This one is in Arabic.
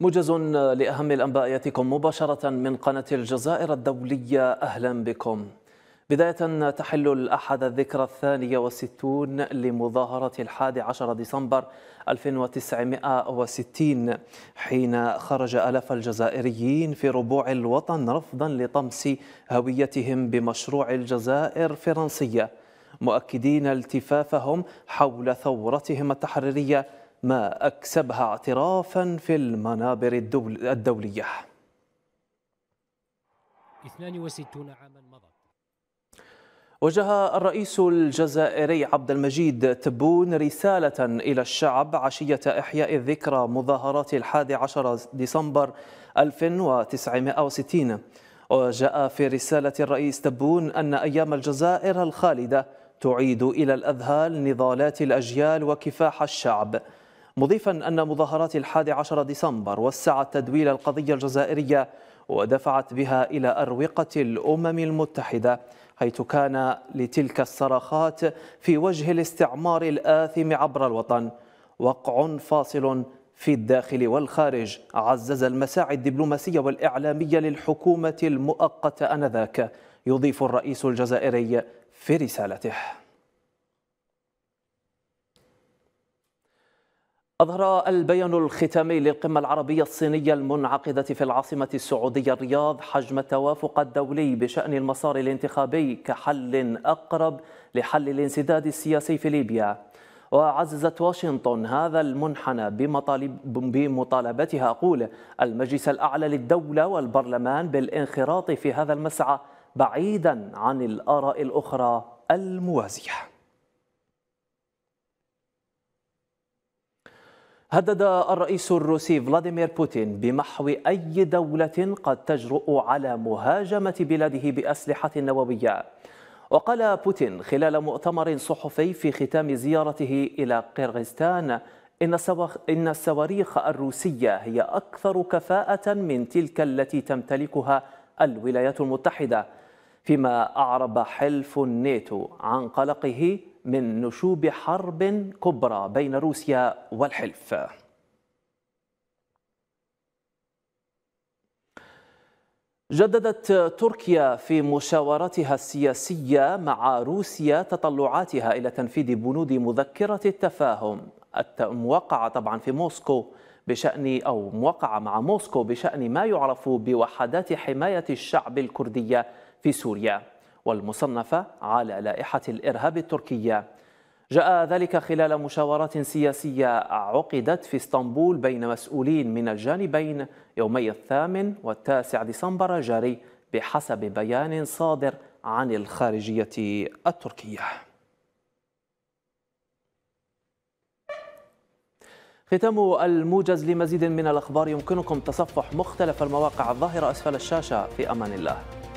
موجز لأهم الأنباء يأتيكم مباشرة من قناة الجزائر الدولية أهلا بكم بداية تحل الأحد الذكرى الثانية وستون لمظاهرة الحادي عشر ديسمبر 1960 حين خرج ألاف الجزائريين في ربوع الوطن رفضا لطمس هويتهم بمشروع الجزائر فرنسية مؤكدين التفافهم حول ثورتهم التحريرية ما أكسبها اعترافا في المنابر الدولية 62 عاما مضت وجه الرئيس الجزائري عبد المجيد تبون رسالة إلى الشعب عشية إحياء ذكرى مظاهرات الحادي عشر ديسمبر 1960 وجاء في رسالة الرئيس تبون أن أيام الجزائر الخالدة تعيد إلى الأذهان نضالات الأجيال وكفاح الشعب مضيفا أن مظاهرات الحادي عشر ديسمبر وسعت تدويل القضية الجزائرية ودفعت بها إلى أروقة الأمم المتحدة حيث كان لتلك الصرخات في وجه الاستعمار الآثم عبر الوطن وقع فاصل في الداخل والخارج عزز المساعي الدبلوماسية والإعلامية للحكومة المؤقتة أنذاك يضيف الرئيس الجزائري في رسالته أظهر البيان الختامي للقمة العربية الصينية المنعقدة في العاصمة السعودية الرياض حجم التوافق الدولي بشأن المسار الانتخابي كحل أقرب لحل الانسداد السياسي في ليبيا وعززت واشنطن هذا المنحنى بمطالب بمطالبتها أقول المجلس الأعلى للدولة والبرلمان بالانخراط في هذا المسعى بعيدا عن الآراء الأخرى الموازية هدد الرئيس الروسي فلاديمير بوتين بمحو أي دولة قد تجرؤ على مهاجمة بلاده بأسلحة نووية وقال بوتين خلال مؤتمر صحفي في ختام زيارته إلى قيرغستان إن الصواريخ الروسية هي أكثر كفاءة من تلك التي تمتلكها الولايات المتحدة فيما أعرب حلف الناتو عن قلقه من نشوب حرب كبرى بين روسيا والحلف جددت تركيا في مشاورتها السياسية مع روسيا تطلعاتها إلى تنفيذ بنود مذكرة التفاهم الموقعة طبعا في موسكو بشأن أو موقعة مع موسكو بشأن ما يعرف بوحدات حماية الشعب الكردية في سوريا والمصنفة على لائحة الإرهاب التركية جاء ذلك خلال مشاورات سياسية عقدت في اسطنبول بين مسؤولين من الجانبين يومي الثامن والتاسع ديسمبر جاري بحسب بيان صادر عن الخارجية التركية ختام الموجز لمزيد من الأخبار يمكنكم تصفح مختلف المواقع الظاهرة أسفل الشاشة في أمان الله